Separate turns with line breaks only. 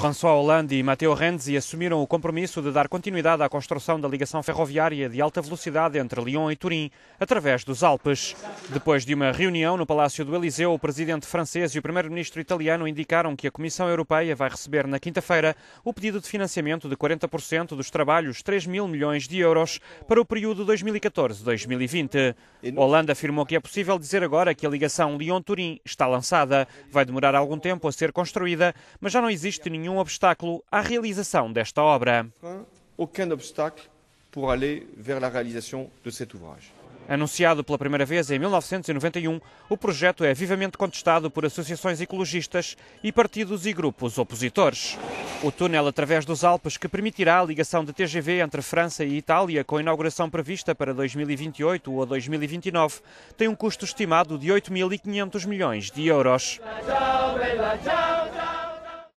François Hollande e Matteo Renzi assumiram o compromisso de dar continuidade à construção da ligação ferroviária de alta velocidade entre Lyon e Turim, através dos Alpes. Depois de uma reunião no Palácio do Eliseu, o presidente francês e o primeiro-ministro italiano indicaram que a Comissão Europeia vai receber na quinta-feira o pedido de financiamento de 40% dos trabalhos, 3 mil milhões de euros, para o período 2014-2020. Hollande afirmou que é possível dizer agora que a ligação Lyon-Turim está lançada. Vai demorar algum tempo a ser construída, mas já não existe nenhum nenhum obstáculo à realização desta obra. Aucun pour aller vers la réalisation de cet ouvrage. Anunciado pela primeira vez em 1991, o projeto é vivamente contestado por associações ecologistas e partidos e grupos opositores. O túnel através dos Alpes, que permitirá a ligação de TGV entre França e Itália, com inauguração prevista para 2028 ou 2029, tem um custo estimado de 8.500 milhões de euros.